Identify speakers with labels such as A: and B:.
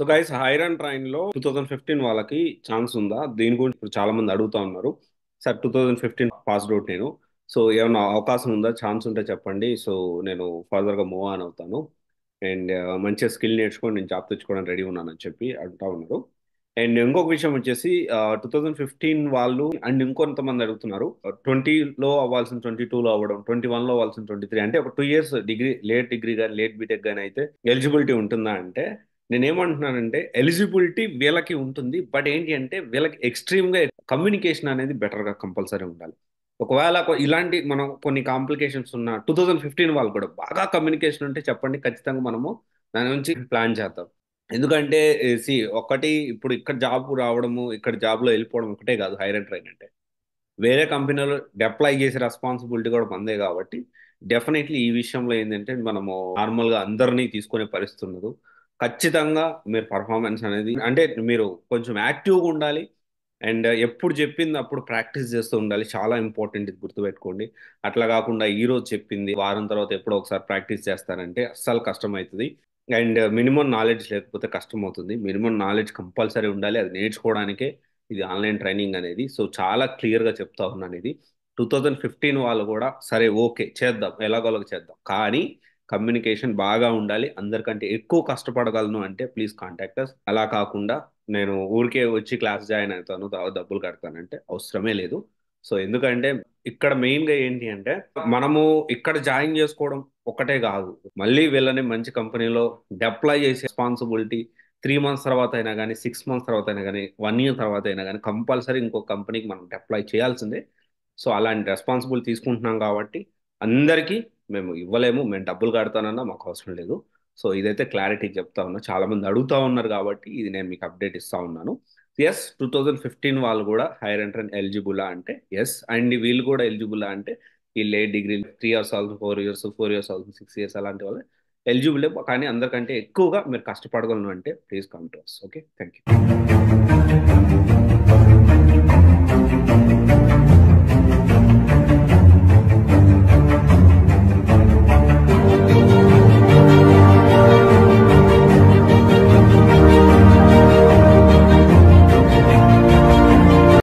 A: so guys hire and train లో two thousand fifteen వాళ్ళకి chance ఉందా దీని గురించి ఇప్పుడు చాలా మంది అడుగుతా ఉన్నారు sir two thousand fifteen passed out నేను సో ఏమైనా అవకాశం ఉందా ఛాన్స్ ఉంటే చెప్పండి సో నేను ఫర్దర్ గా మూవ్ ఆన్ అవుతాను అండ్ మంచిగా స్కిల్ నేర్చుకొని నేను జాబ్ తెచ్చుకోవడానికి రెడీ ఉన్నాను అని చెప్పి అంటా ఉన్నారు అండ్ ఇంకొక విషయం వచ్చేసి టూ థౌసండ్ ఫిఫ్టీన్ వాళ్ళు అండ్ ఇంకొంతమంది అడుగుతున్నారు ట్వంటీలో uh, అవ్వాల్సిన ట్వంటీ టూలో అవ్వడం ట్వంటీ వన్లో అవ్వాల్సిన ట్వంటీ త్రీ అంటే ఒక two years degree late degree కానీ లేట్ బీటెక్ కానీ అయితే ఎలిజిబిలిటీ ఉంటుందా అంటే నేనేమంటున్నానంటే ఎలిజిబిలిటీ వీళ్ళకి ఉంటుంది బట్ ఏంటి అంటే వీళ్ళకి ఎక్స్ట్రీమ్గా కమ్యూనికేషన్ అనేది బెటర్గా కంపల్సరీ ఉండాలి ఒకవేళ ఇలాంటి మనం కొన్ని కాంప్లికేషన్స్ ఉన్న టూ థౌజండ్ ఫిఫ్టీన్ వాళ్ళు కూడా బాగా కమ్యూనికేషన్ ఉంటే చెప్పండి ఖచ్చితంగా మనము దాని నుంచి ప్లాన్ చేద్దాం ఎందుకంటే సి ఒకటి ఇప్పుడు ఇక్కడ జాబ్ రావడము ఇక్కడ జాబ్లో వెళ్ళిపోవడం ఒకటే కాదు హైర్ అండ్ ట్రైన్ అంటే వేరే కంపెనీలో డెప్లై చేసే రెస్పాన్సిబిలిటీ కూడా మందే కాబట్టి డెఫినెట్లీ ఈ విషయంలో ఏంటంటే మనము నార్మల్గా అందరినీ తీసుకునే పరిస్థితి ఉండదు ఖచ్చితంగా మీరు పర్ఫార్మెన్స్ అనేది అంటే మీరు కొంచెం యాక్టివ్గా ఉండాలి అండ్ ఎప్పుడు చెప్పింది అప్పుడు ప్రాక్టీస్ చేస్తూ ఉండాలి చాలా ఇంపార్టెంట్ ఇది గుర్తుపెట్టుకోండి అట్లా కాకుండా ఈ రోజు చెప్పింది వారం తర్వాత ఎప్పుడో ఒకసారి ప్రాక్టీస్ చేస్తారంటే అస్సలు కష్టం అవుతుంది అండ్ మినిమం నాలెడ్జ్ లేకపోతే కష్టం అవుతుంది మినిమం నాలెడ్జ్ కంపల్సరీ ఉండాలి అది నేర్చుకోవడానికే ఇది ఆన్లైన్ ట్రైనింగ్ అనేది సో చాలా క్లియర్గా చెప్తా ఉన్నాను ఇది టూ థౌజండ్ ఫిఫ్టీన్ వాళ్ళు కూడా సరే ఓకే చేద్దాం ఎలాగోలాగ చేద్దాం కానీ కమ్యూనికేషన్ బాగా ఉండాలి అందరికంటే ఎక్కువ కష్టపడగలను అంటే ప్లీజ్ కాంటాక్ట్ అస్ అలా కాకుండా నేను ఊరికే వచ్చి క్లాస్ జాయిన్ అవుతాను డబ్బులు కడతానంటే అవసరమే లేదు సో ఎందుకంటే ఇక్కడ మెయిన్గా ఏంటి అంటే మనము ఇక్కడ జాయిన్ చేసుకోవడం ఒకటే కాదు మళ్ళీ వీళ్ళని మంచి కంపెనీలో డెప్లై చేసే రెస్పాన్సిబిలిటీ త్రీ మంత్స్ తర్వాత అయినా కానీ సిక్స్ మంత్స్ తర్వాత అయినా కానీ వన్ ఇయర్ తర్వాత అయినా కానీ కంపల్సరీ ఇంకో కంపెనీకి మనం డెప్లై చేయాల్సిందే సో అలాంటి రెస్పాన్సిబిలిటీ తీసుకుంటున్నాం కాబట్టి అందరికీ మేము ఇవ్వలేము మేము డబ్బులు కడతానన్నా మాకు అవసరం లేదు సో ఇదైతే క్లారిటీ చెప్తా ఉన్నా చాలామంది అడుగుతా ఉన్నారు కాబట్టి ఇది నేను మీకు అప్డేట్ ఇస్తా ఉన్నాను ఎస్ టూ థౌజండ్ ఫిఫ్టీన్ వాళ్ళు కూడా హైయర్ ఎంట్రన్ ఎలిజిబులా అంటే ఎస్ అండ్ వీళ్ళు కూడా ఎలిజిబులా అంటే ఈ లే డిగ్రీ త్రీ ఇయర్స్ అవుతుంది ఫోర్ ఇయర్స్ ఫోర్ ఇయర్స్ అవుతుంది సిక్స్ ఇయర్స్ అలాంటి వాళ్ళు ఎలిజిబుల్ కానీ అందరికంటే ఎక్కువగా మీరు కష్టపడగలను అంటే please come to us okay thank you